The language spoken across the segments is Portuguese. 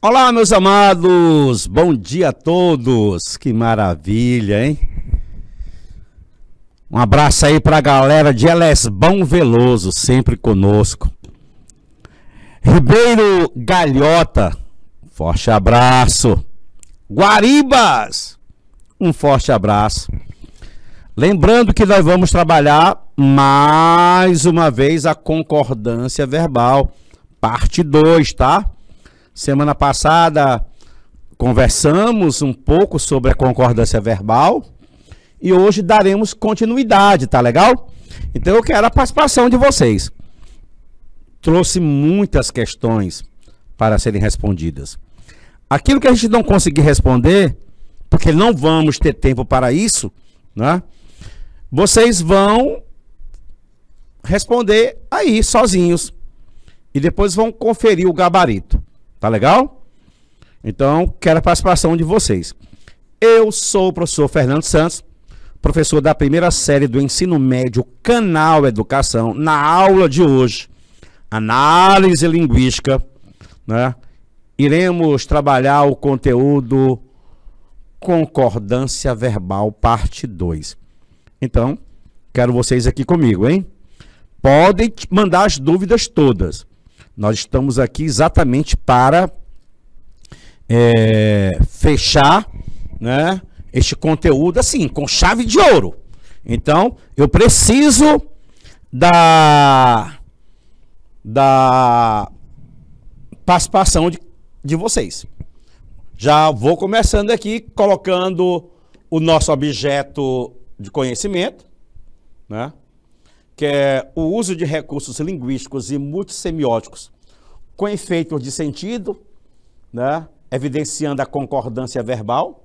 Olá, meus amados! Bom dia a todos! Que maravilha, hein? Um abraço aí para a galera de Elesbão Veloso, sempre conosco. Ribeiro Galhota, forte abraço. Guaribas, um forte abraço. Lembrando que nós vamos trabalhar mais uma vez a concordância verbal, parte 2, tá? Semana passada conversamos um pouco sobre a concordância verbal e hoje daremos continuidade, tá legal? Então eu quero a participação de vocês. Trouxe muitas questões para serem respondidas. Aquilo que a gente não conseguir responder, porque não vamos ter tempo para isso, né? Vocês vão responder aí sozinhos e depois vão conferir o gabarito. Tá legal? Então, quero a participação de vocês. Eu sou o professor Fernando Santos, professor da primeira série do ensino médio Canal Educação. Na aula de hoje, análise linguística, né? Iremos trabalhar o conteúdo concordância verbal parte 2. Então, quero vocês aqui comigo, hein? Podem mandar as dúvidas todas. Nós estamos aqui exatamente para é, fechar né, este conteúdo assim, com chave de ouro. Então, eu preciso da, da participação de, de vocês. Já vou começando aqui colocando o nosso objeto de conhecimento, né? que é o uso de recursos linguísticos e multissemióticos com efeitos de sentido, né, evidenciando a concordância verbal.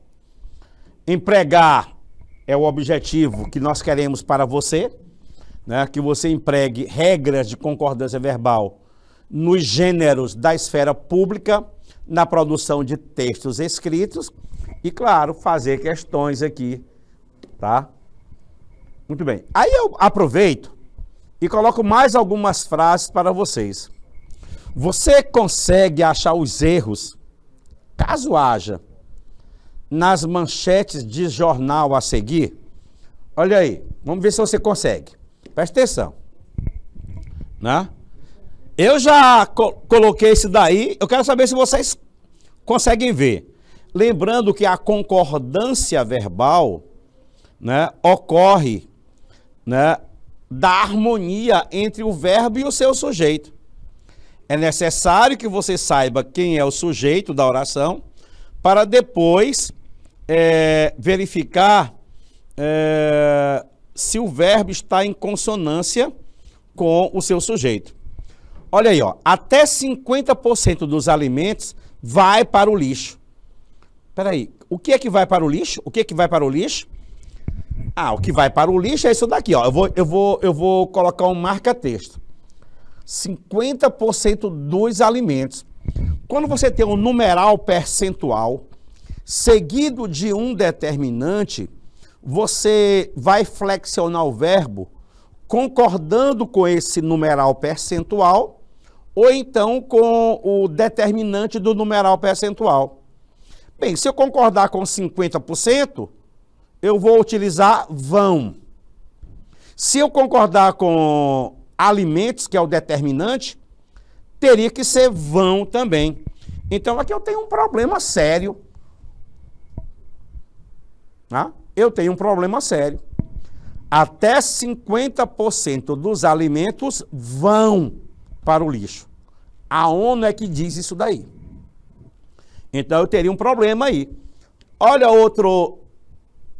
Empregar é o objetivo que nós queremos para você, né, que você empregue regras de concordância verbal nos gêneros da esfera pública, na produção de textos escritos e, claro, fazer questões aqui, tá? Muito bem. Aí eu aproveito e coloco mais algumas frases para vocês. Você consegue achar os erros, caso haja, nas manchetes de jornal a seguir? Olha aí, vamos ver se você consegue. Presta atenção. Né? Eu já co coloquei isso daí, eu quero saber se vocês conseguem ver. Lembrando que a concordância verbal né, ocorre né, da harmonia entre o verbo e o seu sujeito. É necessário que você saiba quem é o sujeito da oração para depois é, verificar é, se o verbo está em consonância com o seu sujeito. Olha aí, ó, até 50% dos alimentos vai para o lixo. Peraí, o que é que vai para o lixo? O que é que vai para o lixo? Ah, o que vai para o lixo é isso daqui, ó. Eu vou, eu vou, eu vou colocar um marca-texto. 50% dos alimentos. Quando você tem um numeral percentual seguido de um determinante, você vai flexionar o verbo concordando com esse numeral percentual ou então com o determinante do numeral percentual. Bem, se eu concordar com 50%, eu vou utilizar vão. Se eu concordar com alimentos, que é o determinante, teria que ser vão também. Então aqui eu tenho um problema sério. Tá? Eu tenho um problema sério. Até 50% dos alimentos vão para o lixo. A ONU é que diz isso daí. Então eu teria um problema aí. Olha outro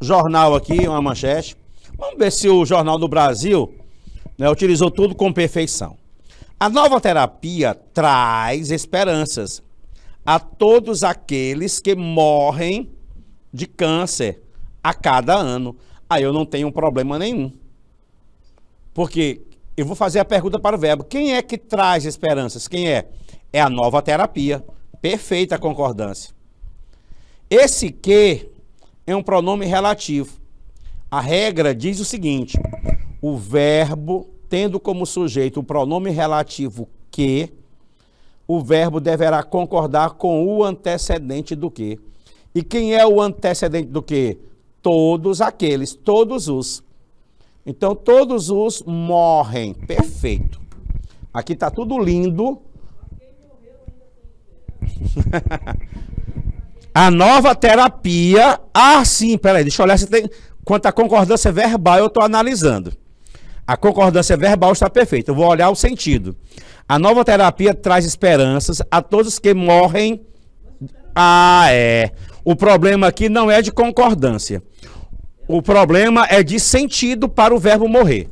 jornal aqui, uma manchete. Vamos ver se o Jornal do Brasil né, utilizou tudo com perfeição. A nova terapia traz esperanças a todos aqueles que morrem de câncer a cada ano. Aí eu não tenho problema nenhum. Porque eu vou fazer a pergunta para o verbo. Quem é que traz esperanças? Quem é? É a nova terapia. Perfeita concordância. Esse que é um pronome relativo. A regra diz o seguinte: o verbo tendo como sujeito o pronome relativo que, o verbo deverá concordar com o antecedente do que. E quem é o antecedente do que? Todos aqueles, todos os. Então, todos os morrem. Perfeito. Aqui está tudo lindo. A nova terapia. Ah, sim, peraí, deixa eu olhar se tem. Quanto à concordância verbal, eu estou analisando. A concordância verbal está perfeita. Eu vou olhar o sentido. A nova terapia traz esperanças a todos que morrem. Ah, é. O problema aqui não é de concordância. O problema é de sentido para o verbo morrer,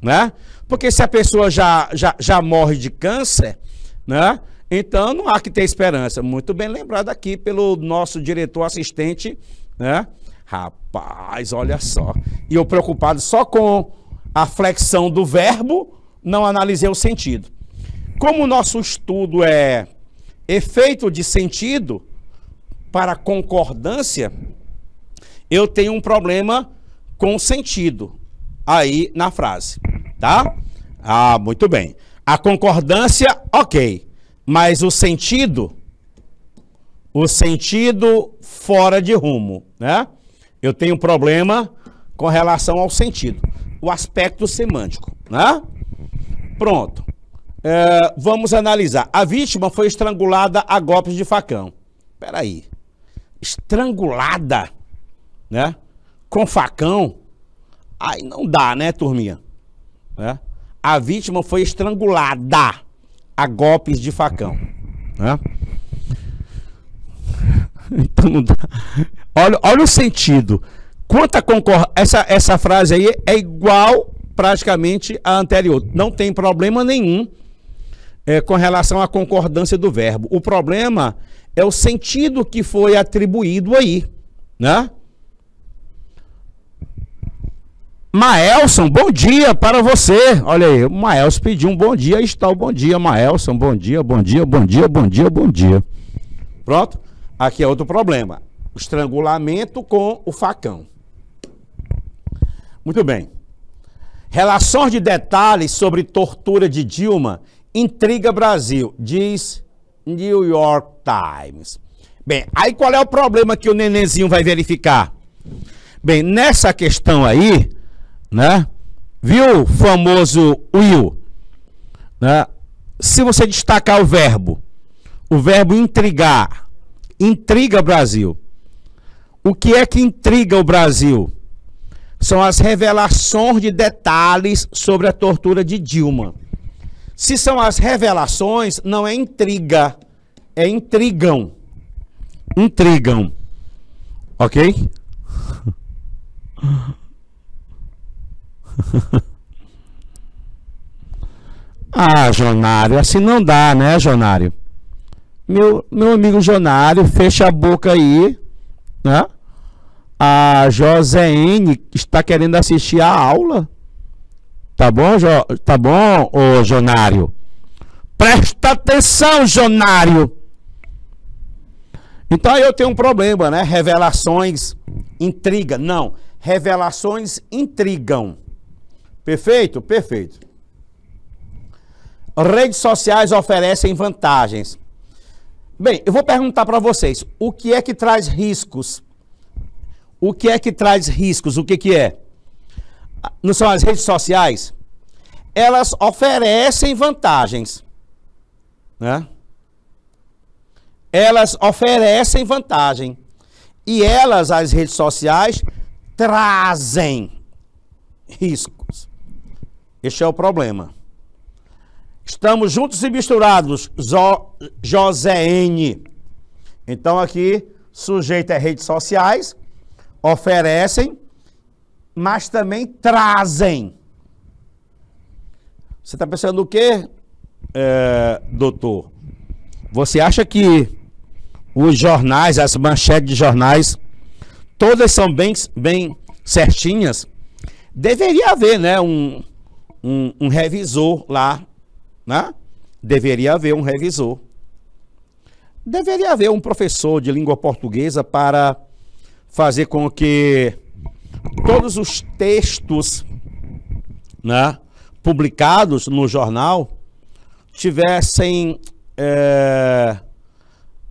né? Porque se a pessoa já, já, já morre de câncer, né? Então não há que ter esperança. Muito bem lembrado aqui pelo nosso diretor assistente, né? Rapaz, olha só. E eu preocupado só com a flexão do verbo, não analisei o sentido. Como o nosso estudo é efeito de sentido para concordância, eu tenho um problema com sentido aí na frase, tá? Ah, muito bem. A concordância, ok mas o sentido, o sentido fora de rumo, né? Eu tenho problema com relação ao sentido, o aspecto semântico, né? Pronto. É, vamos analisar. A vítima foi estrangulada a golpes de facão. Peraí. Estrangulada, né? Com facão? Aí não dá, né, turminha? Né? A vítima foi estrangulada a golpes de facão. Né? Então não dá. Olha, olha o sentido. Quanta concor... essa, essa frase aí é igual praticamente à anterior. Não tem problema nenhum é, com relação à concordância do verbo. O problema é o sentido que foi atribuído aí, né? Maelson, bom dia para você. Olha aí, o Maelson pediu um bom dia, está o bom dia, Maelson, bom dia, bom dia, bom dia, bom dia, bom dia. Pronto? Aqui é outro problema. Estrangulamento com o facão. Muito bem. Relações de detalhes sobre tortura de Dilma intriga Brasil, diz New York Times. Bem, aí qual é o problema que o nenenzinho vai verificar? Bem, nessa questão aí, né? Viu, famoso Will? Né? Se você destacar o verbo, o verbo intrigar, intriga o Brasil. O que é que intriga o Brasil? São as revelações de detalhes sobre a tortura de Dilma. Se são as revelações, não é intriga, é intrigam. Intrigam. Ok? ah, Jonário, assim não dá, né, Jonário? Meu, meu amigo Jonário, fecha a boca aí, né? A Joséine está querendo assistir a aula. Tá bom, jo, tá bom, ô Jonário? Presta atenção, Jonário! Então aí eu tenho um problema, né? Revelações intriga. Não, revelações intrigam. Perfeito? Perfeito. Redes sociais oferecem vantagens. Bem, eu vou perguntar para vocês, o que é que traz riscos? O que é que traz riscos? O que que é? Não são as redes sociais? Elas oferecem vantagens, né? Elas oferecem vantagem. E elas, as redes sociais, trazem riscos. Este é o problema. Estamos juntos e misturados. José N. Então aqui, sujeito é redes sociais, oferecem, mas também trazem. Você está pensando o quê, é, doutor? Você acha que os jornais, as manchetes de jornais, todas são bem, bem certinhas? Deveria haver, né? Um, um, um revisor lá, né? Deveria haver um revisor. Deveria haver um professor de língua portuguesa para fazer com que todos os textos né, publicados no jornal tivessem é,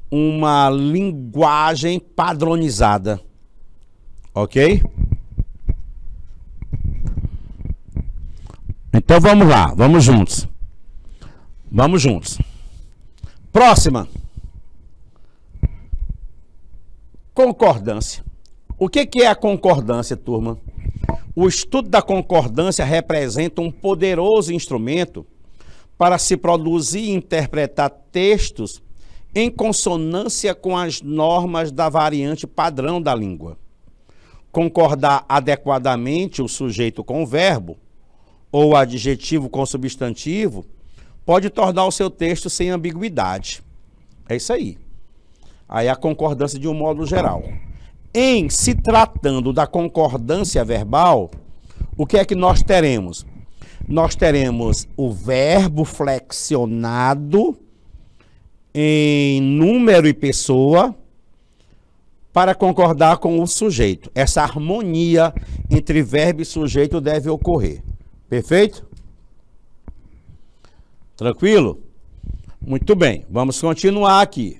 uma linguagem padronizada. Ok? Então vamos lá, vamos juntos. Vamos juntos. Próxima. Concordância. O que, que é a concordância, turma? O estudo da concordância representa um poderoso instrumento para se produzir e interpretar textos em consonância com as normas da variante padrão da língua. Concordar adequadamente o sujeito com o verbo ou adjetivo com substantivo, pode tornar o seu texto sem ambiguidade. É isso aí. Aí a concordância de um modo geral. Em se tratando da concordância verbal, o que é que nós teremos? Nós teremos o verbo flexionado em número e pessoa para concordar com o sujeito. Essa harmonia entre verbo e sujeito deve ocorrer. Perfeito? Tranquilo? Muito bem, vamos continuar aqui.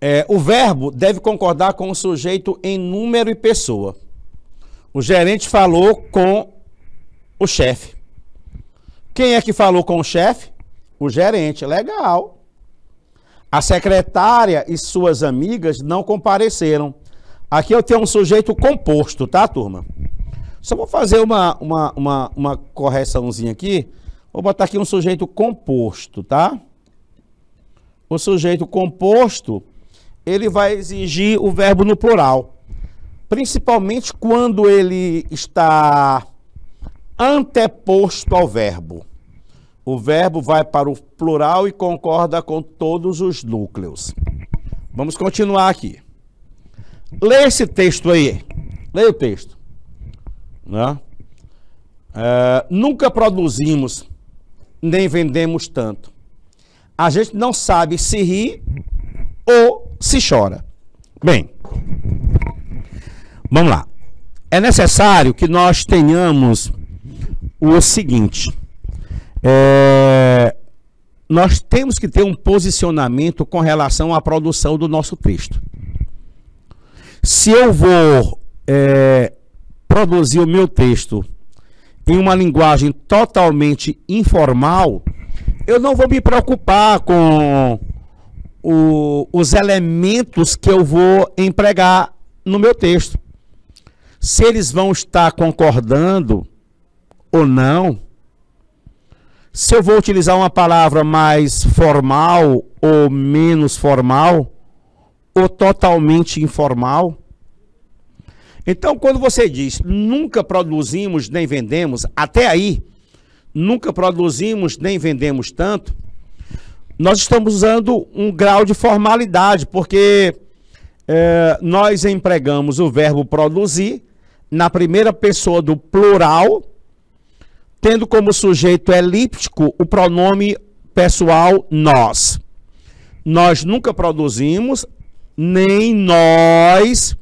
É, o verbo deve concordar com o sujeito em número e pessoa. O gerente falou com o chefe. Quem é que falou com o chefe? O gerente. Legal. A secretária e suas amigas não compareceram. Aqui eu tenho um sujeito composto, tá, turma? Só vou fazer uma, uma, uma, uma correçãozinha aqui. Vou botar aqui um sujeito composto, tá? O sujeito composto, ele vai exigir o verbo no plural. Principalmente quando ele está anteposto ao verbo. O verbo vai para o plural e concorda com todos os núcleos. Vamos continuar aqui. Lê esse texto aí. Leia o texto. Né? É, nunca produzimos nem vendemos tanto. A gente não sabe se ri ou se chora. Bem, vamos lá. É necessário que nós tenhamos o seguinte: é, nós temos que ter um posicionamento com relação à produção do nosso texto. Se eu vou é, produzir o meu texto em uma linguagem totalmente informal, eu não vou me preocupar com o, os elementos que eu vou empregar no meu texto. Se eles vão estar concordando ou não, se eu vou utilizar uma palavra mais formal ou menos formal, ou totalmente informal. Então, quando você diz nunca produzimos nem vendemos, até aí, nunca produzimos nem vendemos tanto, nós estamos usando um grau de formalidade, porque é, nós empregamos o verbo produzir na primeira pessoa do plural, tendo como sujeito elíptico o pronome pessoal nós. Nós nunca produzimos, nem nós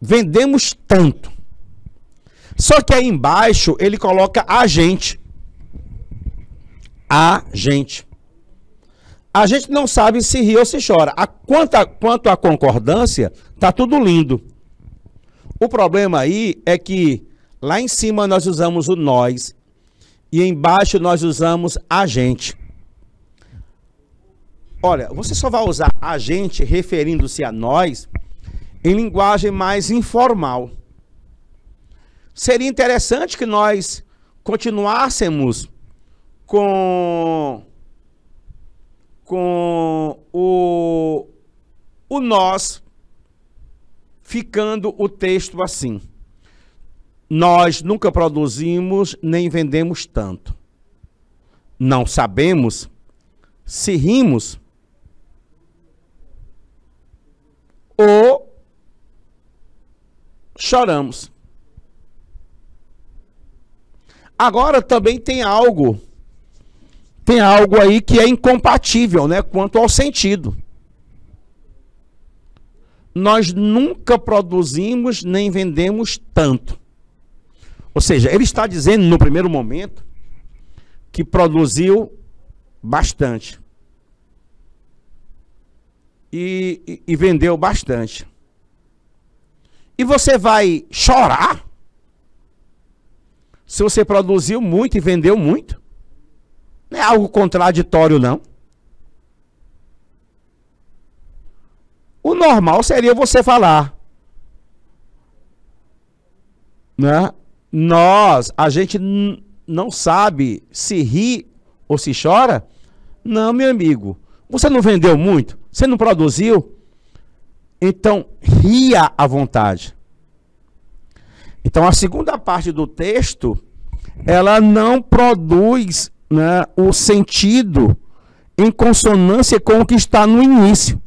vendemos tanto. Só que aí embaixo ele coloca a gente. A gente. A gente não sabe se ri ou se chora. A, quanto, a, quanto concordância, tá tudo lindo. O problema aí é que lá em cima nós usamos o nós e embaixo nós usamos a gente. Olha, você só vai usar a gente referindo-se a nós em linguagem mais informal. Seria interessante que nós continuássemos com com o o nós ficando o texto assim. Nós nunca produzimos nem vendemos tanto. Não sabemos se rimos ou choramos. Agora também tem algo, tem algo aí que é incompatível, né, quanto ao sentido. Nós nunca produzimos nem vendemos tanto. Ou seja, ele está dizendo no primeiro momento que produziu bastante. E, e, e vendeu bastante. E você vai chorar? Se você produziu muito e vendeu muito? Não é algo contraditório, não. O normal seria você falar. Né? Nós, a gente não sabe se ri ou se chora? Não, meu amigo. Você não vendeu muito? Você não produziu? Então, ria à vontade. Então, a segunda parte do texto, ela não produz né, o sentido em consonância com o que está no início.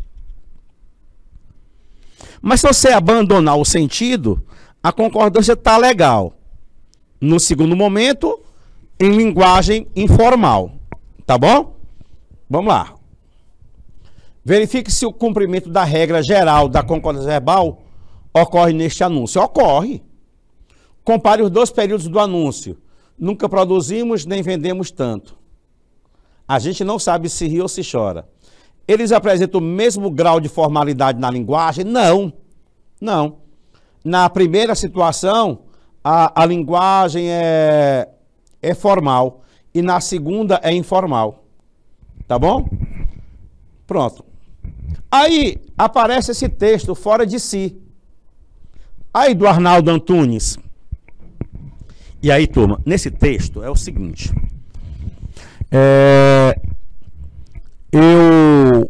Mas se você abandonar o sentido, a concordância está legal. No segundo momento, em linguagem informal. Tá bom? Vamos lá. Verifique se o cumprimento da regra geral da concordância verbal ocorre neste anúncio. Ocorre. Compare os dois períodos do anúncio. Nunca produzimos nem vendemos tanto. A gente não sabe se ri ou se chora. Eles apresentam o mesmo grau de formalidade na linguagem? Não. Não. Na primeira situação, a, a linguagem é, é formal. E na segunda é informal. Tá bom? Pronto. Aí aparece esse texto fora de si. Aí do Arnaldo Antunes. E aí, turma, nesse texto é o seguinte. É, eu,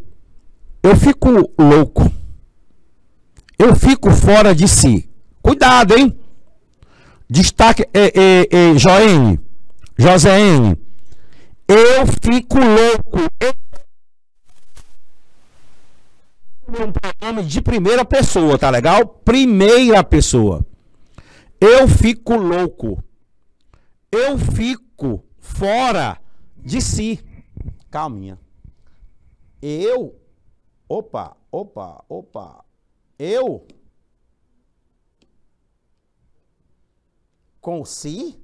eu fico louco. Eu fico fora de si. Cuidado, hein? Destaque, é, é, é Joene, Joséene. Eu fico louco. Eu um pronome de primeira pessoa, tá legal? Primeira pessoa. Eu fico louco. Eu fico fora de si. Calminha. Eu. Opa, opa, opa. Eu. Com si.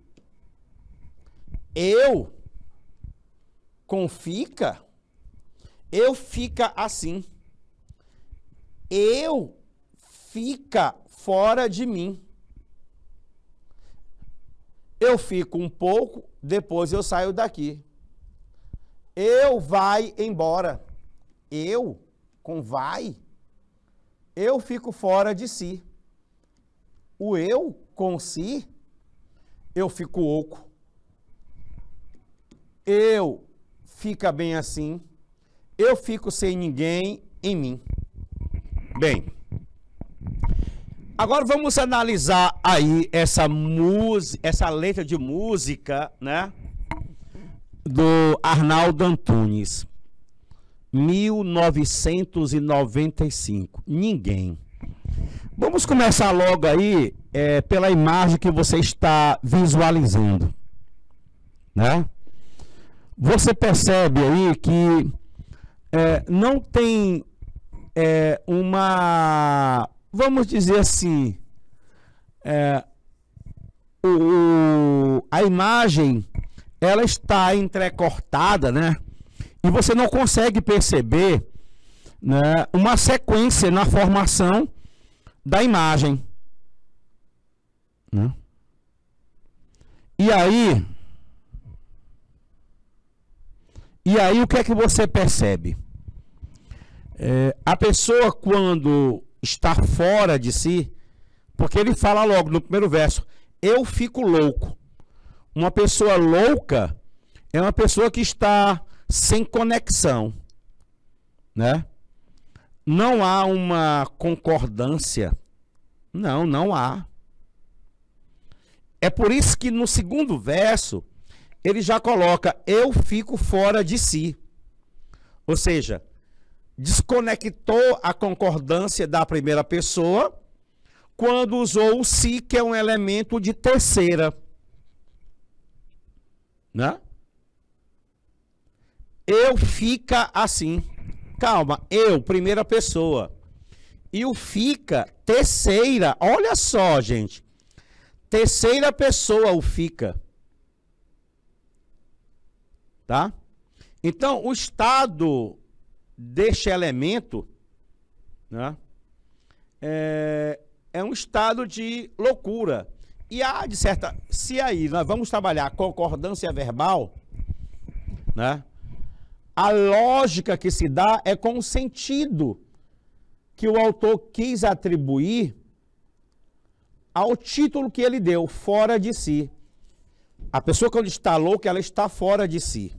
Eu. Com fica. Eu fica assim eu fica fora de mim. Eu fico um pouco, depois eu saio daqui. Eu vai embora. Eu com vai, eu fico fora de si. O eu com si, eu fico oco. Eu fica bem assim. Eu fico sem ninguém em mim. Bem, agora vamos analisar aí essa essa letra de música, né? Do Arnaldo Antunes. 1995. Ninguém. Vamos começar logo aí é, pela imagem que você está visualizando, né? Você percebe aí que é, não tem é, uma, vamos dizer assim, é, o, a imagem ela está entrecortada, né? E você não consegue perceber né, uma sequência na formação da imagem. Né? E aí, e aí o que é que você percebe? É, a pessoa, quando está fora de si, porque ele fala logo no primeiro verso: Eu fico louco. Uma pessoa louca é uma pessoa que está sem conexão, né? Não há uma concordância. Não, não há. É por isso que no segundo verso ele já coloca: Eu fico fora de si. Ou seja, desconectou a concordância da primeira pessoa quando usou o si, que é um elemento de terceira. Né? Eu fica assim. Calma, eu, primeira pessoa. E o fica, terceira. Olha só, gente. Terceira pessoa o fica. Tá? Então, o estado deste elemento, né, é, é um estado de loucura. E há de certa. Se aí nós vamos trabalhar concordância verbal, né? A lógica que se dá é com o sentido que o autor quis atribuir ao título que ele deu, fora de si. A pessoa quando está louca, ela está fora de si.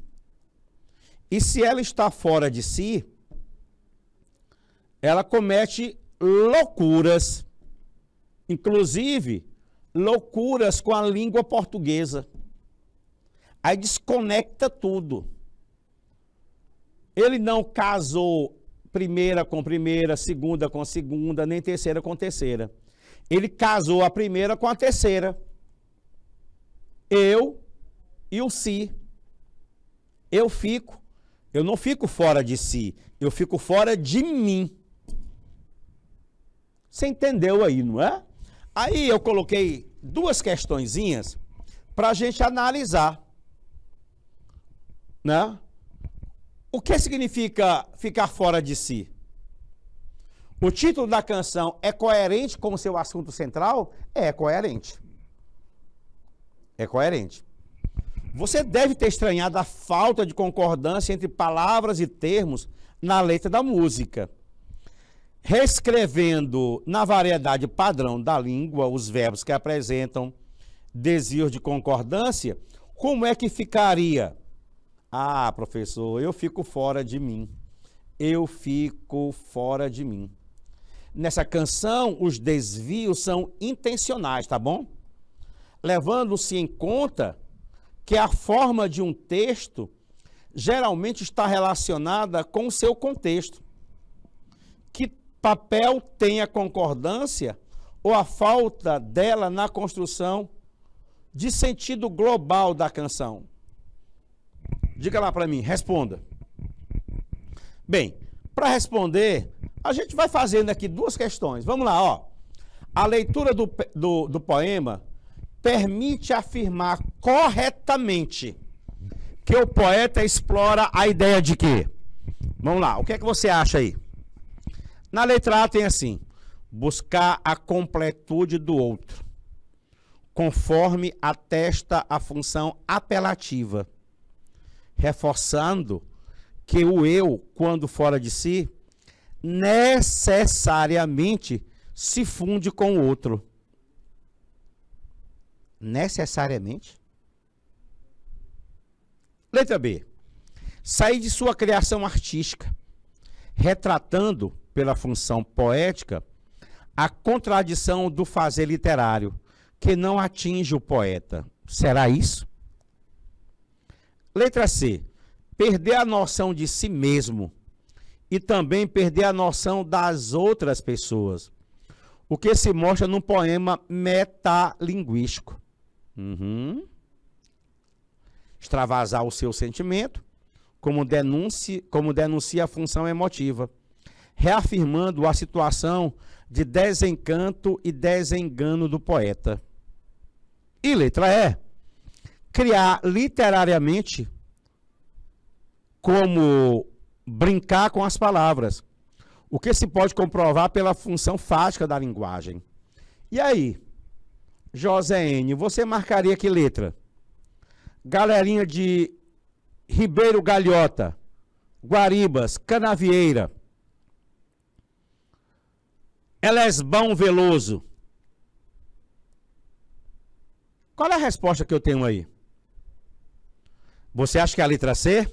E se ela está fora de si, ela comete loucuras, inclusive loucuras com a língua portuguesa. Aí desconecta tudo. Ele não casou primeira com primeira, segunda com segunda, nem terceira com terceira. Ele casou a primeira com a terceira. Eu e o si. Eu fico, eu não fico fora de si, eu fico fora de mim. Você entendeu aí, não é? Aí eu coloquei duas questõezinhas para a gente analisar, né? O que significa ficar fora de si? O título da canção é coerente com o seu assunto central? É coerente. É coerente. Você deve ter estranhado a falta de concordância entre palavras e termos na letra da música. Reescrevendo na variedade padrão da língua os verbos que apresentam desvios de concordância, como é que ficaria? Ah, professor, eu fico fora de mim. Eu fico fora de mim. Nessa canção, os desvios são intencionais, tá bom? Levando-se em conta que a forma de um texto geralmente está relacionada com o seu contexto. Que papel tem a concordância ou a falta dela na construção de sentido global da canção? Diga lá para mim, responda. Bem, para responder, a gente vai fazendo aqui duas questões. Vamos lá, ó. A leitura do, do, do poema permite afirmar corretamente que o poeta explora a ideia de quê? Vamos lá, o que é que você acha aí? Na letra A tem assim: buscar a completude do outro, conforme atesta a função apelativa, reforçando que o eu, quando fora de si, necessariamente se funde com o outro necessariamente? Letra B. Sair de sua criação artística, retratando pela função poética a contradição do fazer literário, que não atinge o poeta. Será isso? Letra C. Perder a noção de si mesmo e também perder a noção das outras pessoas. O que se mostra num poema metalinguístico. Uhum. Extravasar o seu sentimento, como, denuncie, como denuncia a função emotiva, reafirmando a situação de desencanto e desengano do poeta. E letra E, criar literariamente como brincar com as palavras, o que se pode comprovar pela função fática da linguagem. E aí, José N, você marcaria que letra? Galerinha de Ribeiro Galhota, Guaribas, Canavieira, Elesbão Veloso. Qual é a resposta que eu tenho aí? Você acha que é a letra C?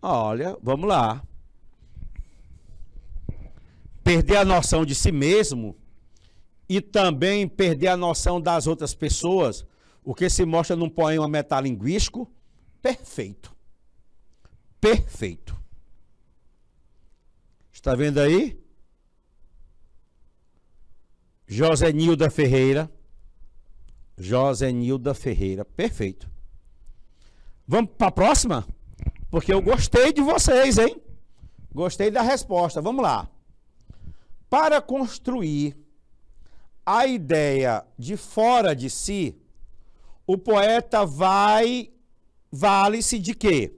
Olha, vamos lá. Perder a noção de si mesmo e também perder a noção das outras pessoas, o que se mostra num poema metalinguístico, perfeito. Perfeito. Está vendo aí? José Nilda Ferreira. José Nilda Ferreira. Perfeito. Vamos para a próxima? Porque eu gostei de vocês, hein? Gostei da resposta. Vamos lá. Para construir a ideia de fora de si, o poeta vai vale-se de quê?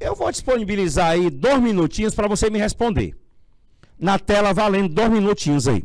Eu vou disponibilizar aí dois minutinhos para você me responder. Na tela valendo dois minutinhos aí.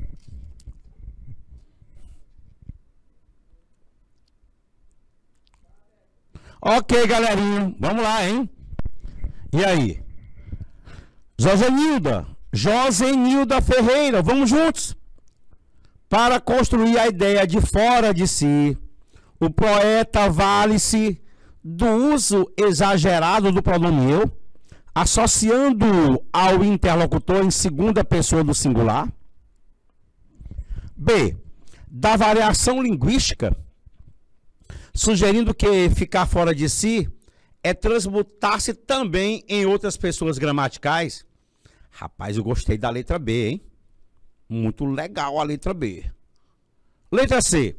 Ok, galerinha. Vamos lá, hein? E aí? Josenilda. Josenilda Ferreira. Vamos juntos. Para construir a ideia de fora de si, o poeta vale-se do uso exagerado do pronome eu, associando-o ao interlocutor em segunda pessoa do singular. B. Da variação linguística sugerindo que ficar fora de si é transmutar-se também em outras pessoas gramaticais. Rapaz, eu gostei da letra B, hein? Muito legal a letra B. Letra C.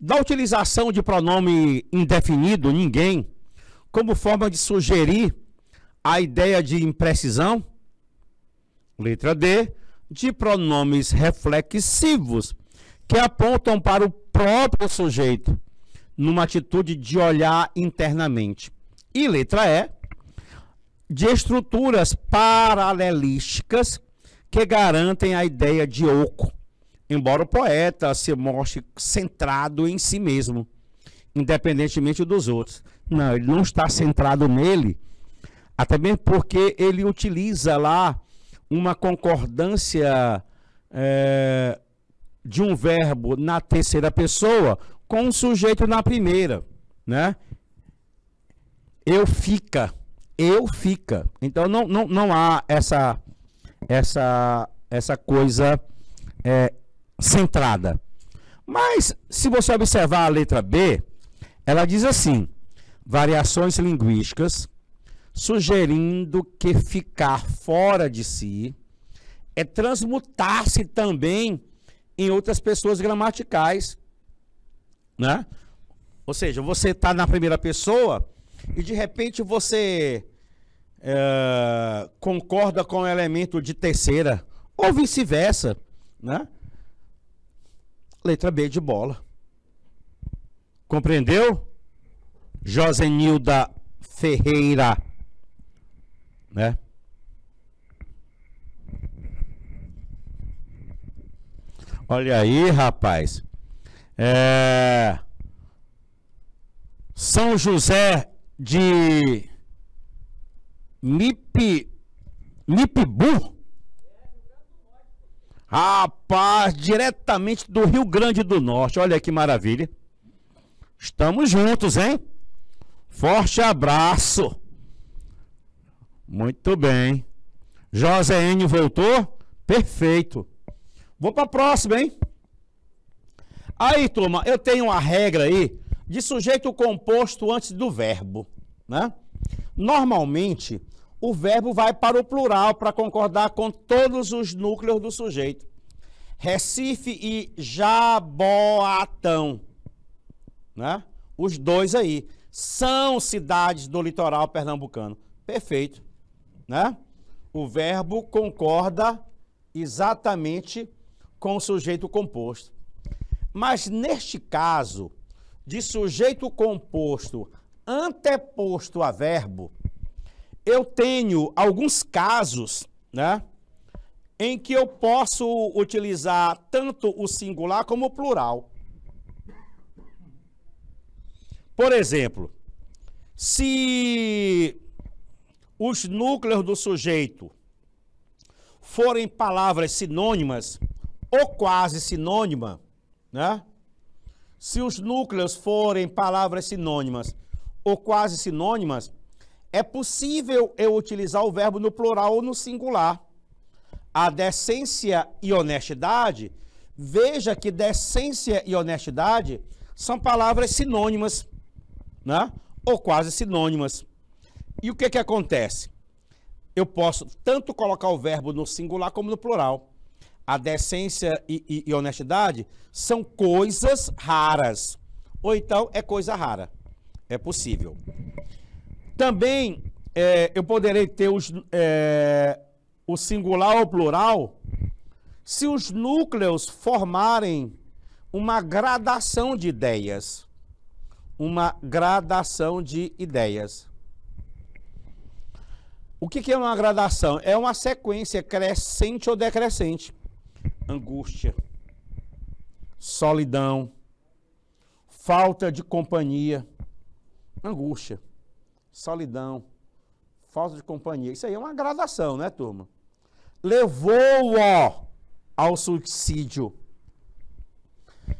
Da utilização de pronome indefinido, ninguém, como forma de sugerir a ideia de imprecisão. Letra D. De pronomes reflexivos, que apontam para o próprio sujeito numa atitude de olhar internamente. E letra E, de estruturas paralelísticas que garantem a ideia de oco, embora o poeta se mostre centrado em si mesmo, independentemente dos outros. Não, ele não está centrado nele, até mesmo porque ele utiliza lá uma concordância é, de um verbo na terceira pessoa, com o sujeito na primeira, né? Eu fica, eu fica. Então não, não, não há essa essa essa coisa é, centrada. Mas se você observar a letra B, ela diz assim: variações linguísticas sugerindo que ficar fora de si é transmutar-se também em outras pessoas gramaticais né? Ou seja, você está na primeira pessoa e de repente você é, concorda com o elemento de terceira ou vice-versa, né? Letra B de bola. Compreendeu? Josenilda Ferreira, né? Olha aí, rapaz. É... São José de Lipe... Lipibu? Rapaz, diretamente do Rio Grande do Norte. Olha que maravilha. Estamos juntos, hein? Forte abraço. Muito bem. José N voltou? Perfeito. Vou para a próxima, hein? Aí, turma, eu tenho uma regra aí de sujeito composto antes do verbo, né? Normalmente, o verbo vai para o plural para concordar com todos os núcleos do sujeito. Recife e Jaboatão, né? Os dois aí são cidades do litoral pernambucano. Perfeito, né? O verbo concorda exatamente com o sujeito composto. Mas neste caso, de sujeito composto anteposto a verbo, eu tenho alguns casos, né? Em que eu posso utilizar tanto o singular como o plural. Por exemplo, se os núcleos do sujeito forem palavras sinônimas ou quase sinônima, né? Se os núcleos forem palavras sinônimas ou quase sinônimas, é possível eu utilizar o verbo no plural ou no singular. A decência e honestidade, veja que decência e honestidade são palavras sinônimas, né? Ou quase sinônimas. E o que que acontece? Eu posso tanto colocar o verbo no singular como no plural a decência e, e, e honestidade são coisas raras. Ou então é coisa rara. É possível. Também é, eu poderei ter os, é, o singular ou plural se os núcleos formarem uma gradação de ideias. Uma gradação de ideias. O que, que é uma gradação? É uma sequência crescente ou decrescente angústia, solidão, falta de companhia, angústia, solidão, falta de companhia. Isso aí é uma gradação, né, turma? Levou-o ao suicídio.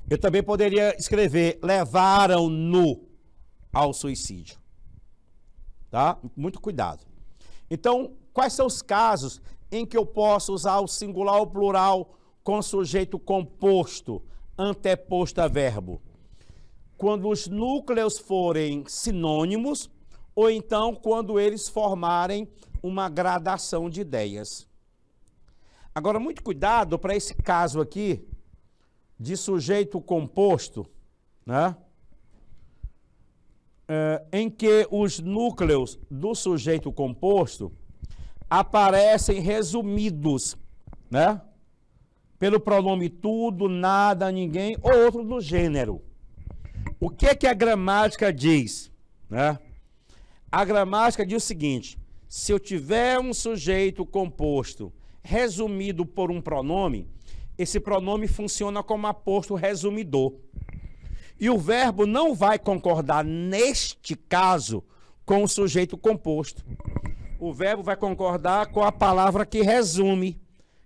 Eu também poderia escrever: levaram-no ao suicídio. Tá? Muito cuidado. Então, quais são os casos em que eu posso usar o singular ou plural com sujeito composto, anteposto a verbo. Quando os núcleos forem sinônimos ou então quando eles formarem uma gradação de ideias. Agora, muito cuidado para esse caso aqui de sujeito composto, né? É, em que os núcleos do sujeito composto aparecem resumidos, né? Pelo pronome tudo, nada, ninguém ou outro do gênero. O que é que a gramática diz, né? A gramática diz o seguinte: se eu tiver um sujeito composto resumido por um pronome, esse pronome funciona como aposto resumidor. E o verbo não vai concordar neste caso com o sujeito composto o verbo vai concordar com a palavra que resume,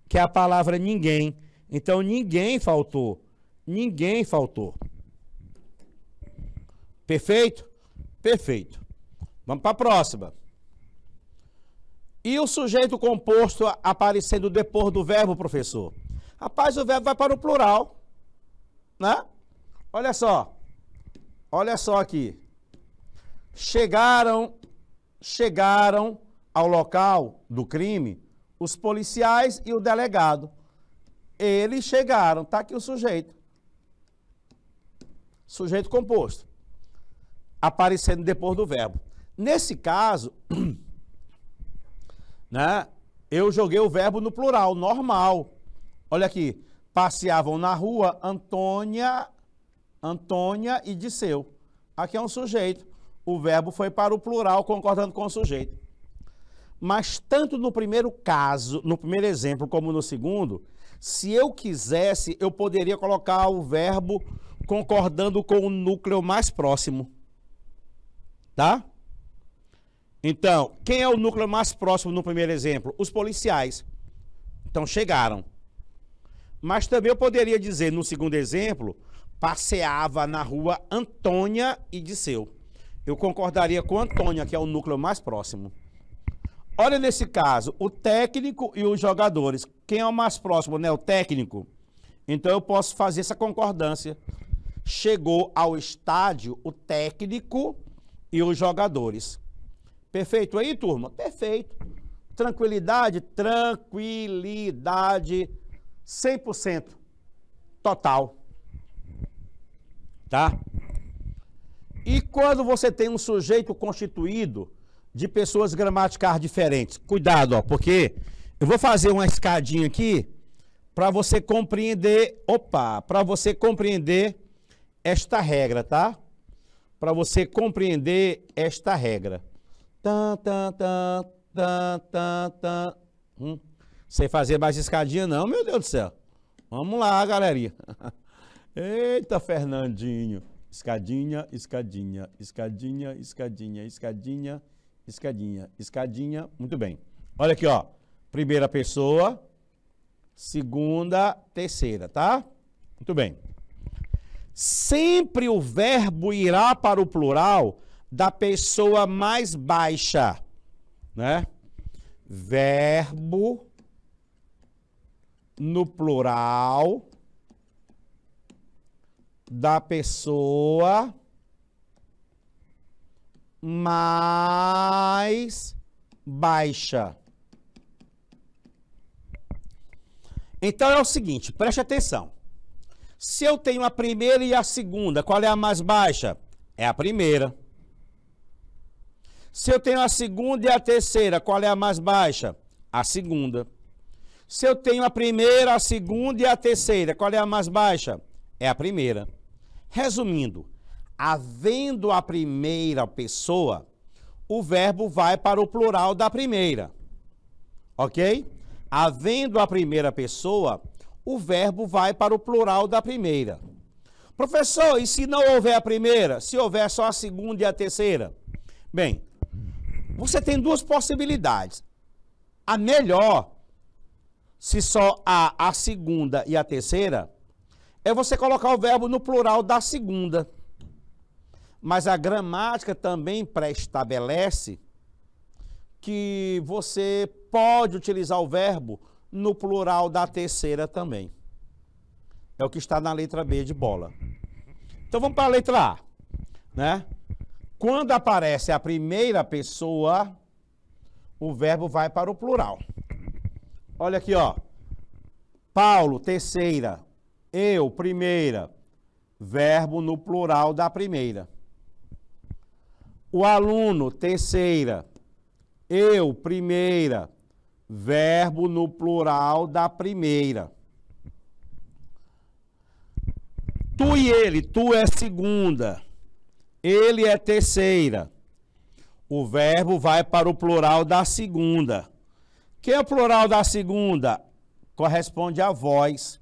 que é a palavra ninguém. Então ninguém faltou. Ninguém faltou. Perfeito? Perfeito. Vamos para a próxima. E o sujeito composto aparecendo depois do verbo, professor? Rapaz, o verbo vai para o plural. Né? Olha só. Olha só aqui. Chegaram, chegaram ao local do crime os policiais e o delegado. Eles chegaram, tá aqui o sujeito. Sujeito composto. Aparecendo depois do verbo. Nesse caso, né, eu joguei o verbo no plural, normal. Olha aqui, passeavam na rua Antônia, Antônia e Disseu. Aqui é um sujeito. O verbo foi para o plural, concordando com o sujeito. Mas tanto no primeiro caso, no primeiro exemplo, como no segundo, se eu quisesse, eu poderia colocar o verbo concordando com o núcleo mais próximo. Tá? Então, quem é o núcleo mais próximo no primeiro exemplo? Os policiais. Então chegaram. Mas também eu poderia dizer no segundo exemplo, passeava na rua Antônia e Disseu. Eu concordaria com Antônia, que é o núcleo mais próximo. Olha nesse caso, o técnico e os jogadores. Quem é o mais próximo, né? O técnico. Então eu posso fazer essa concordância. Chegou ao estádio o técnico e os jogadores. Perfeito aí, turma? Perfeito. Tranquilidade? Tranquilidade 100% total. Tá? E quando você tem um sujeito constituído de pessoas gramaticais diferentes. Cuidado, ó, porque eu vou fazer uma escadinha aqui para você compreender, opa, para você compreender esta regra, tá? Para você compreender esta regra. Tan, tan, tan, tan, tan, tan. Hum, sem fazer mais escadinha não, meu Deus do céu. Vamos lá, galerinha. Eita, Fernandinho. Escadinha, escadinha, escadinha, escadinha, escadinha, escadinha escadinha, escadinha, muito bem. Olha aqui, ó. Primeira pessoa, segunda, terceira, tá? Muito bem. Sempre o verbo irá para o plural da pessoa mais baixa, né? Verbo no plural da pessoa mais baixa. Então é o seguinte, preste atenção. Se eu tenho a primeira e a segunda, qual é a mais baixa? É a primeira. Se eu tenho a segunda e a terceira, qual é a mais baixa? A segunda. Se eu tenho a primeira, a segunda e a terceira, qual é a mais baixa? É a primeira. Resumindo, havendo a primeira pessoa, o verbo vai para o plural da primeira. Ok? Havendo a primeira pessoa, o verbo vai para o plural da primeira. Professor, e se não houver a primeira? Se houver só a segunda e a terceira? Bem, você tem duas possibilidades. A melhor, se só há a segunda e a terceira, é você colocar o verbo no plural da segunda. Mas a gramática também pré-estabelece que você pode utilizar o verbo no plural da terceira também. É o que está na letra B de bola. Então vamos para a letra A, né? Quando aparece a primeira pessoa, o verbo vai para o plural. Olha aqui, ó. Paulo, terceira. Eu, primeira. Verbo no plural da primeira. O aluno, terceira. Eu, primeira. Verbo no plural da primeira. Tu e ele, tu é segunda. Ele é terceira. O verbo vai para o plural da segunda. Que é o plural da segunda? Corresponde a vós.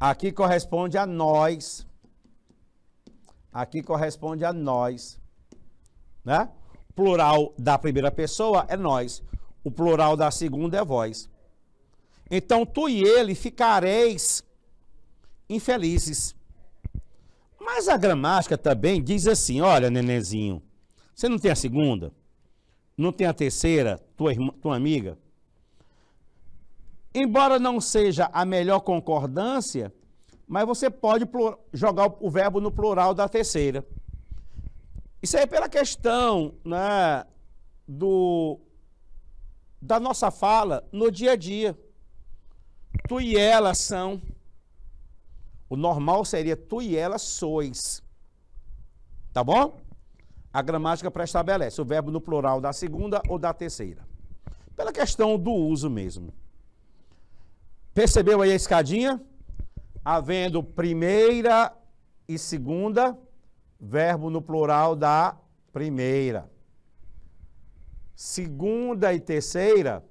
Aqui corresponde a nós. Aqui corresponde a nós né? Plural da primeira pessoa é nós. O plural da segunda é vós. Então tu e ele ficareis infelizes. Mas a gramática também diz assim: olha, nenenzinho, você não tem a segunda? Não tem a terceira, tua, irmã, tua amiga? Embora não seja a melhor concordância, mas você pode jogar o verbo no plural da terceira. Isso é pela questão né, do, da nossa fala no dia a dia. Tu e ela são. O normal seria tu e ela sois. Tá bom? A gramática pré-estabelece o verbo no plural da segunda ou da terceira. Pela questão do uso mesmo. Percebeu aí a escadinha? Havendo primeira e segunda, verbo no plural da primeira. Segunda e terceira,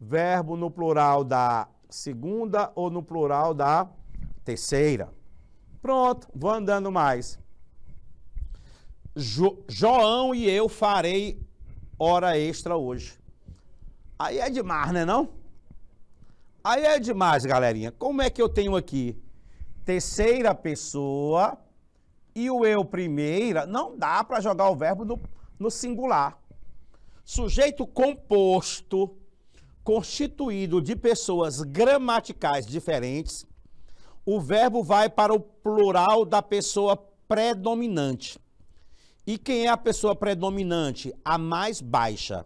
verbo no plural da segunda ou no plural da terceira. Pronto, vou andando mais. Jo João e eu farei hora extra hoje. Aí é demais, né não? Aí é demais, galerinha. Como é que eu tenho aqui? Terceira pessoa e o eu primeira, não dá para jogar o verbo no, no singular. Sujeito composto, constituído de pessoas gramaticais diferentes, o verbo vai para o plural da pessoa predominante. E quem é a pessoa predominante? A mais baixa.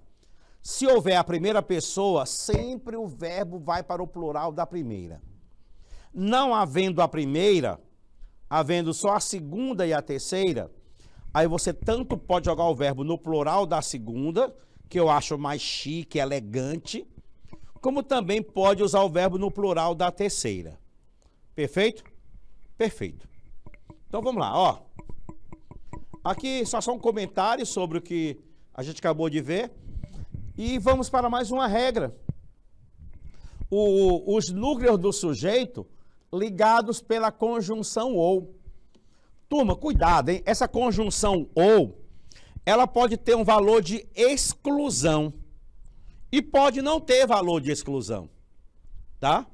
Se houver a primeira pessoa, sempre o verbo vai para o plural da primeira. Não havendo a primeira, havendo só a segunda e a terceira, aí você tanto pode jogar o verbo no plural da segunda, que eu acho mais chique, elegante, como também pode usar o verbo no plural da terceira. Perfeito? Perfeito. Então vamos lá, ó. Aqui só só um comentário sobre o que a gente acabou de ver. E vamos para mais uma regra. O, os núcleos do sujeito ligados pela conjunção ou. Turma, cuidado, hein? Essa conjunção ou, ela pode ter um valor de exclusão e pode não ter valor de exclusão, tá?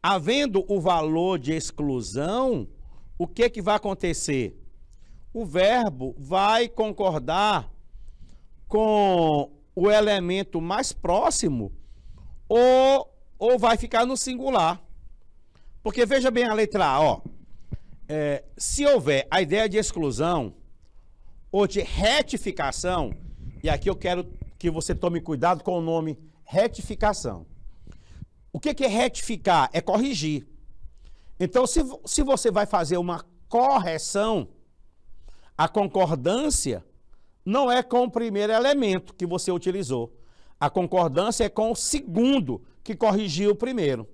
Havendo o valor de exclusão, o que que vai acontecer? O verbo vai concordar com o elemento mais próximo ou, ou vai ficar no singular. Porque veja bem a letra A, ó. É, se houver a ideia de exclusão ou de retificação, e aqui eu quero que você tome cuidado com o nome retificação. O que, que é retificar? É corrigir. Então, se, se você vai fazer uma correção, a concordância não é com o primeiro elemento que você utilizou. A concordância é com o segundo que corrigiu o primeiro.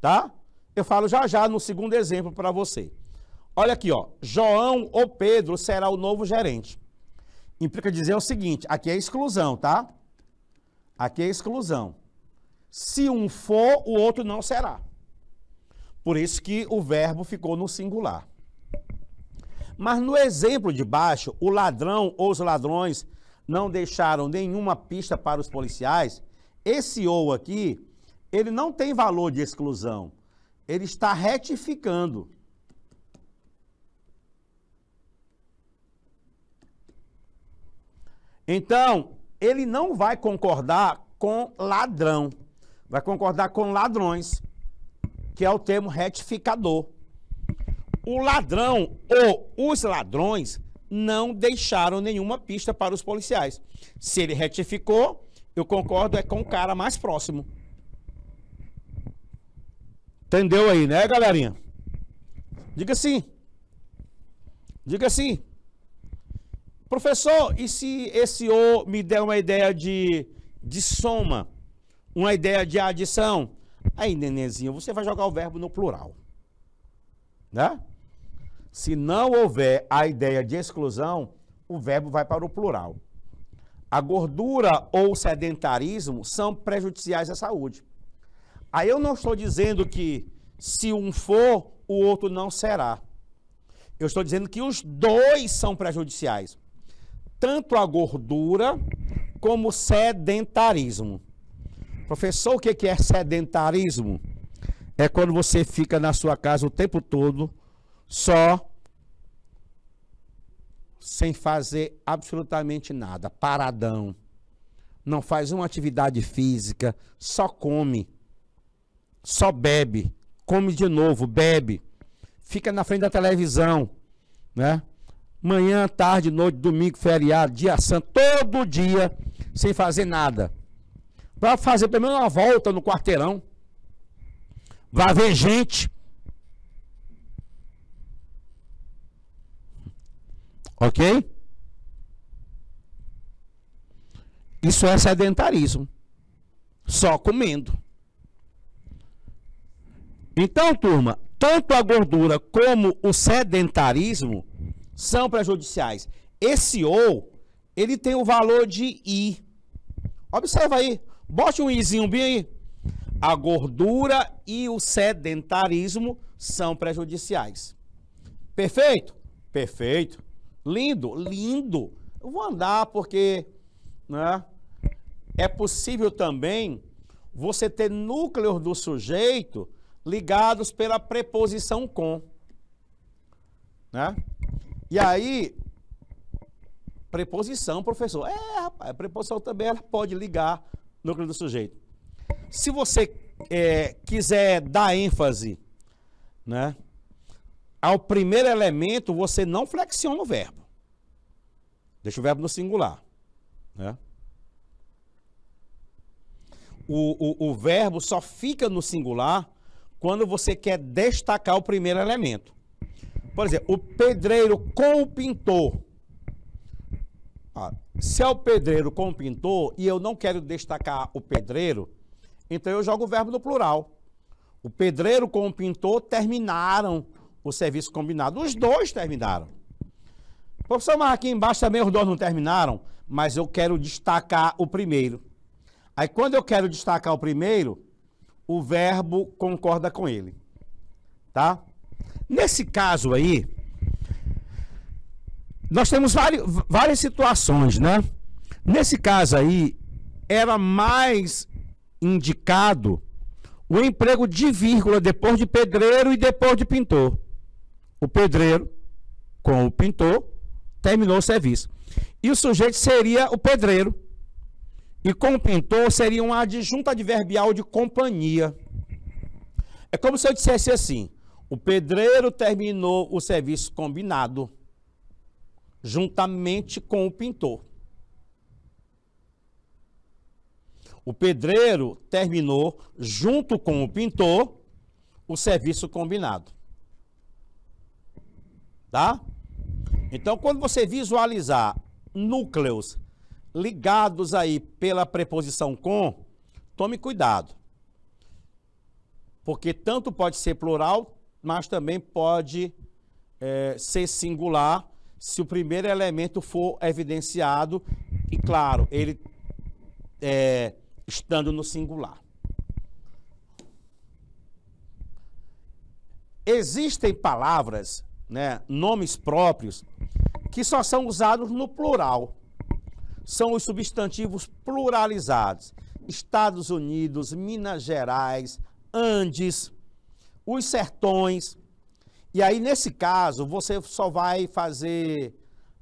Tá? Eu falo já já no segundo exemplo para você. Olha aqui, ó. João ou Pedro será o novo gerente. Implica dizer o seguinte: aqui é exclusão, tá? Aqui é exclusão. Se um for, o outro não será. Por isso que o verbo ficou no singular. Mas no exemplo de baixo, o ladrão ou os ladrões não deixaram nenhuma pista para os policiais. Esse ou aqui, ele não tem valor de exclusão ele está retificando. Então, ele não vai concordar com ladrão, vai concordar com ladrões, que é o termo retificador. O ladrão ou os ladrões não deixaram nenhuma pista para os policiais. Se ele retificou, eu concordo é com o cara mais próximo. Entendeu aí, né, galerinha? Diga sim. Diga sim. Professor, e se esse O me der uma ideia de, de soma? Uma ideia de adição? Aí, nenenzinho, você vai jogar o verbo no plural. Né? Se não houver a ideia de exclusão, o verbo vai para o plural. A gordura ou sedentarismo são prejudiciais à saúde. Aí eu não estou dizendo que se um for, o outro não será. Eu estou dizendo que os dois são prejudiciais. Tanto a gordura como o sedentarismo. Professor, o que é sedentarismo? É quando você fica na sua casa o tempo todo, só, sem fazer absolutamente nada, paradão. Não faz uma atividade física, só come só bebe, come de novo, bebe, fica na frente da televisão, né? Manhã, tarde, noite, domingo, feriado, dia santo, todo dia, sem fazer nada. Vai fazer pelo menos uma volta no quarteirão. Vai ver gente. Ok? Isso é sedentarismo. Só comendo. Então, turma, tanto a gordura como o sedentarismo são prejudiciais. Esse ou ele tem o valor de I. Observa aí. Bote um Izinho bem aí. A gordura e o sedentarismo são prejudiciais. Perfeito? Perfeito. Lindo, lindo. Eu vou andar porque, né? É possível também você ter núcleos do sujeito ligados pela preposição com. Né? E aí, preposição, professor. É, rapaz, a preposição também ela pode ligar no núcleo do sujeito. Se você é, quiser dar ênfase né, ao primeiro elemento, você não flexiona o verbo. Deixa o verbo no singular. Né? O, o, o verbo só fica no singular quando você quer destacar o primeiro elemento. Por exemplo, o pedreiro com o pintor. Ah, se é o pedreiro com o pintor e eu não quero destacar o pedreiro, então eu jogo o verbo no plural. O pedreiro com o pintor terminaram o serviço combinado. Os dois terminaram. Professor, mas aqui embaixo também os dois não terminaram, mas eu quero destacar o primeiro. Aí quando eu quero destacar o primeiro, o verbo concorda com ele. Tá? Nesse caso aí, nós temos várias, várias situações, né? Nesse caso aí, era mais indicado o emprego de vírgula depois de pedreiro e depois de pintor. O pedreiro com o pintor terminou o serviço. E o sujeito seria o pedreiro. E com pintor seria uma adjunta adverbial de companhia. É como se eu dissesse assim: o pedreiro terminou o serviço combinado juntamente com o pintor. O pedreiro terminou junto com o pintor o serviço combinado. Tá? Então, quando você visualizar núcleos ligados aí pela preposição com, tome cuidado. Porque tanto pode ser plural, mas também pode é, ser singular se o primeiro elemento for evidenciado e, claro, ele é, estando no singular. Existem palavras, né, nomes próprios, que só são usados no plural são os substantivos pluralizados: Estados Unidos, Minas Gerais, Andes, os sertões. E aí, nesse caso, você só vai fazer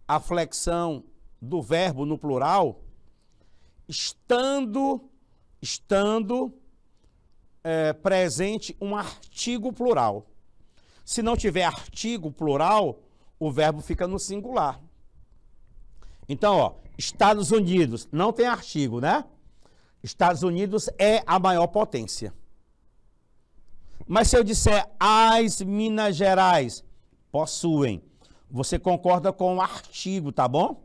a flexão do verbo no plural estando estando é, presente um artigo plural. Se não tiver artigo plural, o verbo fica no singular. Então, ó, Estados Unidos, não tem artigo, né? Estados Unidos é a maior potência. Mas se eu disser as Minas Gerais possuem, você concorda com o artigo, tá bom?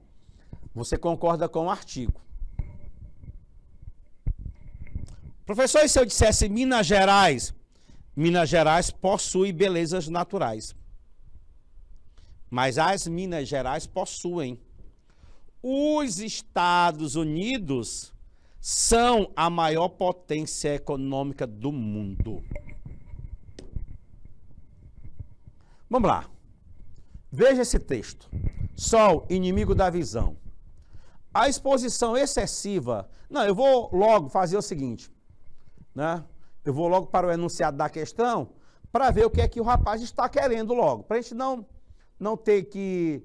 Você concorda com o artigo. Professor, e se eu dissesse Minas Gerais? Minas Gerais possui belezas naturais. Mas as Minas Gerais possuem os Estados Unidos são a maior potência econômica do mundo. Vamos lá. Veja esse texto. Sol, inimigo da visão. A exposição excessiva. Não, eu vou logo fazer o seguinte, né? Eu vou logo para o enunciado da questão para ver o que é que o rapaz está querendo logo, para a gente não não ter que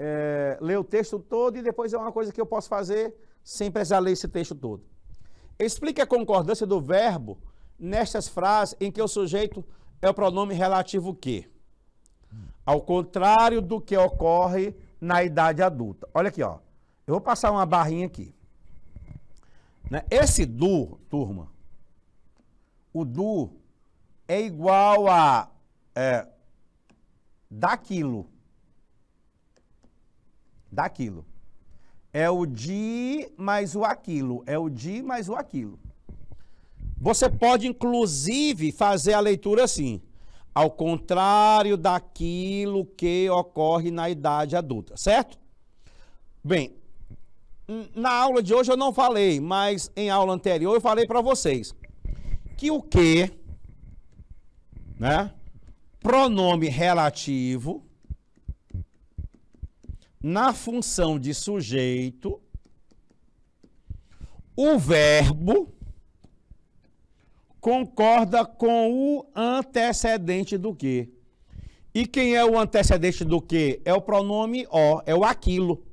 é, ler o texto todo e depois é uma coisa que eu posso fazer sem precisar ler esse texto todo. Explique a concordância do verbo nestas frases em que o sujeito é o pronome relativo que. Ao contrário do que ocorre na idade adulta. Olha aqui, ó. Eu vou passar uma barrinha aqui. Né? Esse do, turma, o do é igual a é, daquilo daquilo. É o de mais o aquilo. É o de mais o aquilo. Você pode, inclusive, fazer a leitura assim. Ao contrário daquilo que ocorre na idade adulta, certo? Bem, na aula de hoje eu não falei, mas em aula anterior eu falei para vocês que o que, né? Pronome relativo na função de sujeito o verbo concorda com o antecedente do que. E quem é o antecedente do que? É o pronome o, é o aquilo.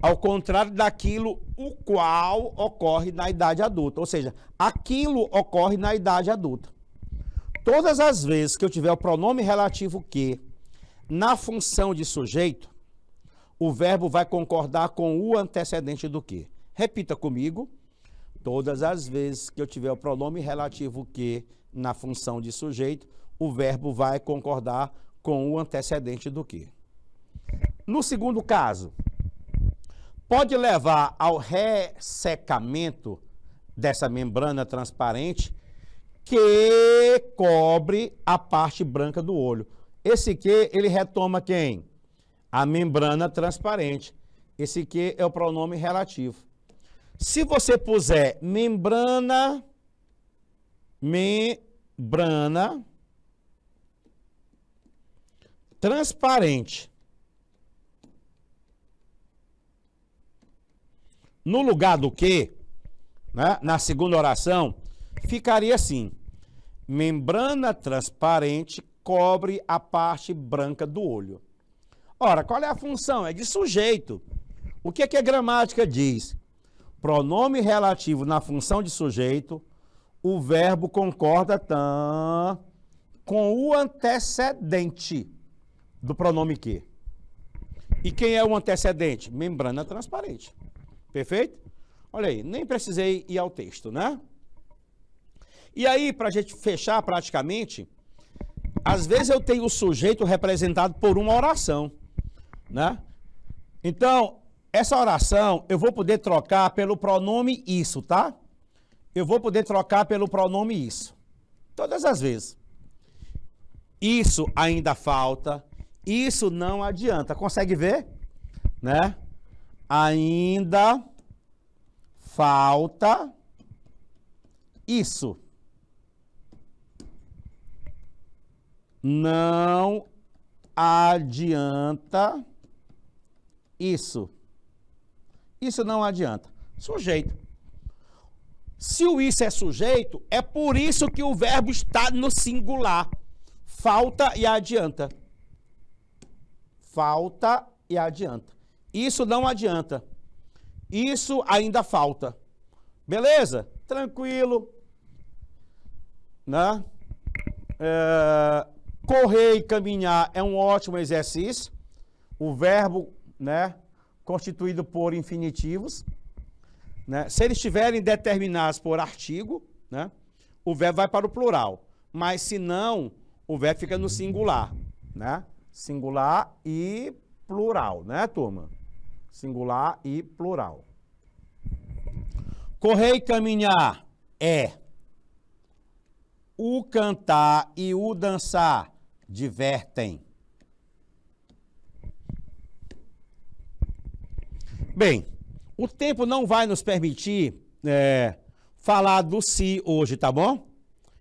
Ao contrário daquilo o qual ocorre na idade adulta, ou seja, aquilo ocorre na idade adulta. Todas as vezes que eu tiver o pronome relativo que na função de sujeito, o verbo vai concordar com o antecedente do que. Repita comigo. Todas as vezes que eu tiver o pronome relativo que na função de sujeito, o verbo vai concordar com o antecedente do que. No segundo caso, pode levar ao ressecamento dessa membrana transparente que cobre a parte branca do olho. Esse que ele retoma quem? a membrana transparente. Esse aqui é o pronome relativo. Se você puser membrana, membrana transparente no lugar do que, né, na segunda oração, ficaria assim: membrana transparente cobre a parte branca do olho. Ora, qual é a função? É de sujeito. O que, é que a gramática diz? Pronome relativo na função de sujeito, o verbo concorda tam, com o antecedente do pronome que. E quem é o antecedente? Membrana transparente. Perfeito? Olha aí, nem precisei ir ao texto, né? E aí, para a gente fechar praticamente, às vezes eu tenho o sujeito representado por uma oração né? Então, essa oração eu vou poder trocar pelo pronome isso, tá? Eu vou poder trocar pelo pronome isso. Todas as vezes. Isso ainda falta, isso não adianta. Consegue ver? Né? Ainda falta isso. Não adianta isso. Isso não adianta. Sujeito. Se o isso é sujeito, é por isso que o verbo está no singular. Falta e adianta. Falta e adianta. Isso não adianta. Isso ainda falta. Beleza? Tranquilo. Né? É, correr e caminhar é um ótimo exercício. O verbo né, constituído por infinitivos. Né? Se eles estiverem determinados por artigo, né, o verbo vai para o plural. Mas se não, o verbo fica no singular. Né? Singular e plural, né, turma? Singular e plural. Correr e caminhar é o cantar e o dançar divertem. Bem, o tempo não vai nos permitir é, falar do si hoje, tá bom?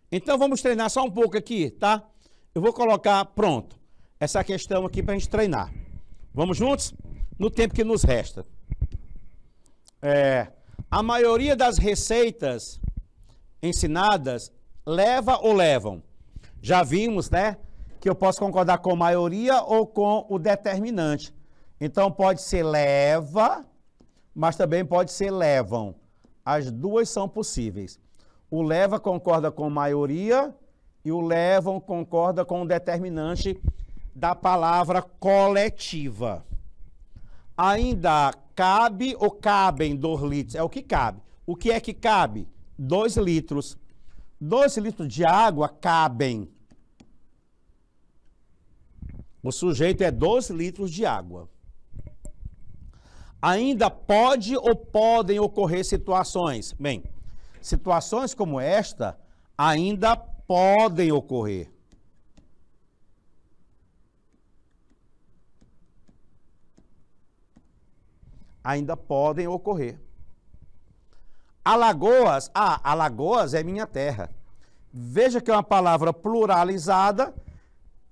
Então vamos treinar só um pouco aqui, tá? Eu vou colocar, pronto, essa questão aqui para a gente treinar. Vamos juntos? No tempo que nos resta. É, a maioria das receitas ensinadas leva ou levam? Já vimos, né? Que eu posso concordar com a maioria ou com o determinante. Então pode ser leva, mas também pode ser levam. As duas são possíveis. O leva concorda com maioria e o levam concorda com o determinante da palavra coletiva. Ainda cabe ou cabem dois litros? É o que cabe. O que é que cabe? Dois litros. Dois litros de água cabem. O sujeito é dois litros de água ainda pode ou podem ocorrer situações. Bem, situações como esta ainda podem ocorrer. Ainda podem ocorrer. Alagoas, ah, Alagoas é minha terra. Veja que é uma palavra pluralizada,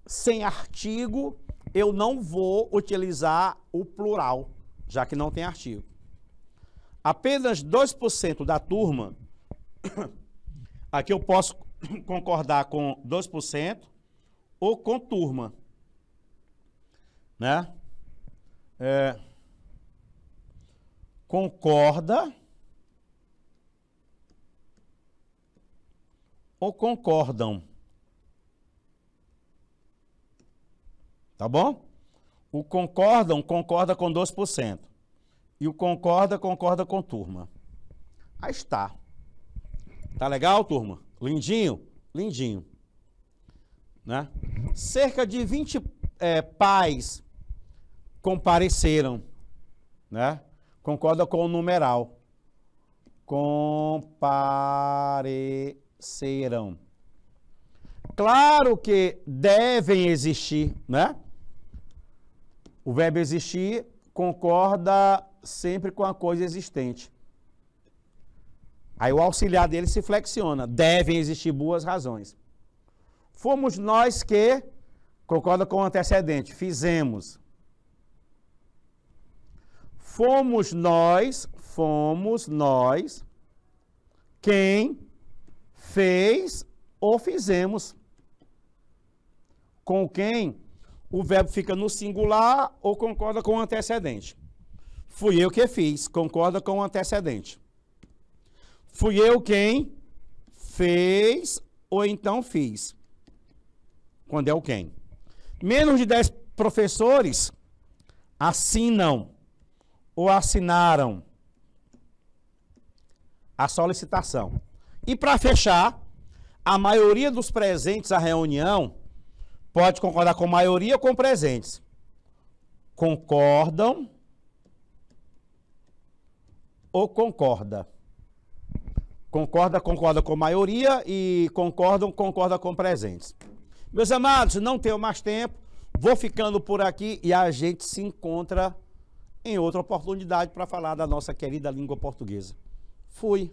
sem artigo, eu não vou utilizar o plural já que não tem artigo. Apenas 2% da turma, aqui eu posso concordar com 2% ou com turma, né? É, concorda ou concordam. Tá bom? O concordam concorda com 2%. E o concorda concorda com turma. Aí está. Tá legal, turma? Lindinho? Lindinho. Né? Cerca de 20 é, pais compareceram, né? Concorda com o numeral. Compareceram. Claro que devem existir, né? O verbo existir concorda sempre com a coisa existente. Aí o auxiliar dele se flexiona. Devem existir boas razões. Fomos nós que, concorda com o antecedente, fizemos. Fomos nós, fomos nós, quem fez ou fizemos. Com quem o verbo fica no singular ou concorda com o antecedente. Fui eu que fiz, concorda com o antecedente. Fui eu quem fez ou então fiz. Quando é o quem. Menos de 10 professores assinam ou assinaram a solicitação. E para fechar, a maioria dos presentes à reunião Pode concordar com maioria ou com presentes. Concordam ou concorda? Concorda, concorda com maioria e concordam, concorda com presentes. Meus amados, não tenho mais tempo, vou ficando por aqui e a gente se encontra em outra oportunidade para falar da nossa querida língua portuguesa. Fui.